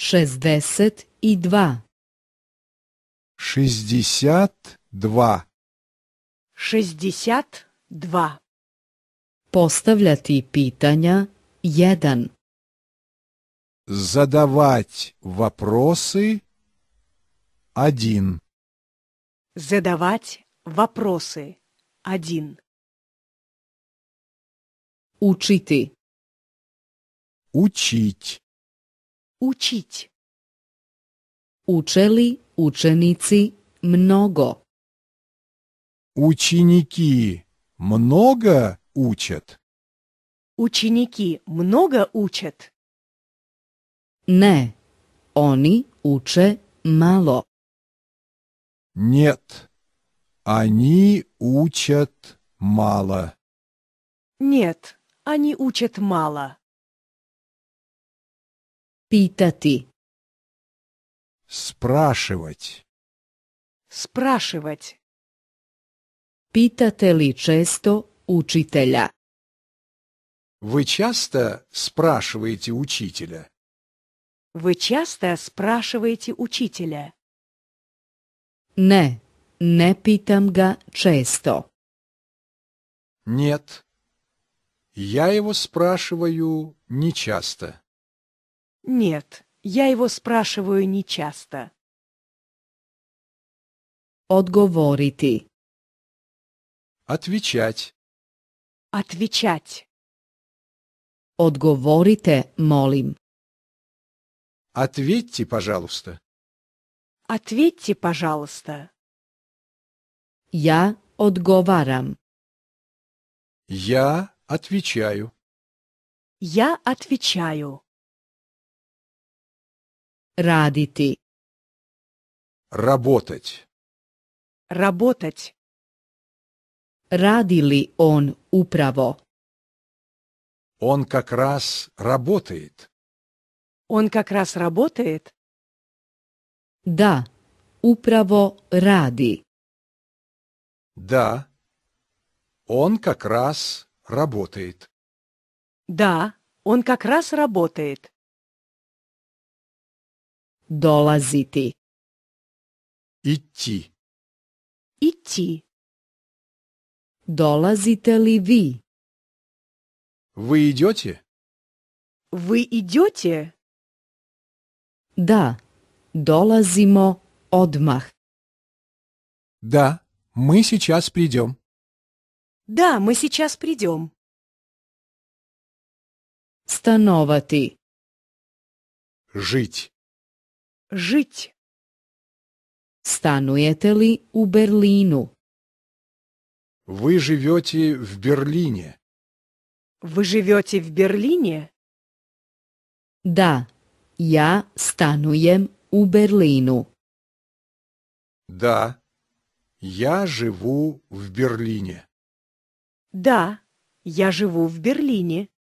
шестьдесят и два. Шестьдесят два. Шестьдесят два. Поставляти питання один Задавать вопросы один. Задавать вопросы один. Учити. Учить. Учить. Учели ученицы много. Ученики много учат. Ученики много учат. Не, они учат мало. Нет, они учат мало. Нет, они учат мало. Питати. Спрашивать. Спрашивать. Питате ли често учителя? Вы часто спрашиваете учителя? Вы часто спрашиваете учителя? Не, не питам га често. Нет, я его спрашиваю нечасто. Нет, я его спрашиваю не часто. Отговорити. Отвечать. Отвечать. Отговорите, молим. Ответьте, пожалуйста. Ответьте, пожалуйста. Я отговарам. Я отвечаю. Я отвечаю. Радити. Работать. Работать. Ради ли он управо? Он как раз работает. Он как раз работает? Да, управо ради. Да, он как раз работает. Да, он как раз работает. Dolaziti. Ići. Ići. Dolazite li vi? Вы идете? Вы идете? Да, долазимо одмах. Да, мы сейчас придем. Да, мы сейчас придем. Становати. Жить. Жить. Стануете ли у Берлину? Вы живете в Берлине. Вы живете в Берлине? Да, я стануем у Берлину. Да, я живу в Берлине. Да, я живу в Берлине.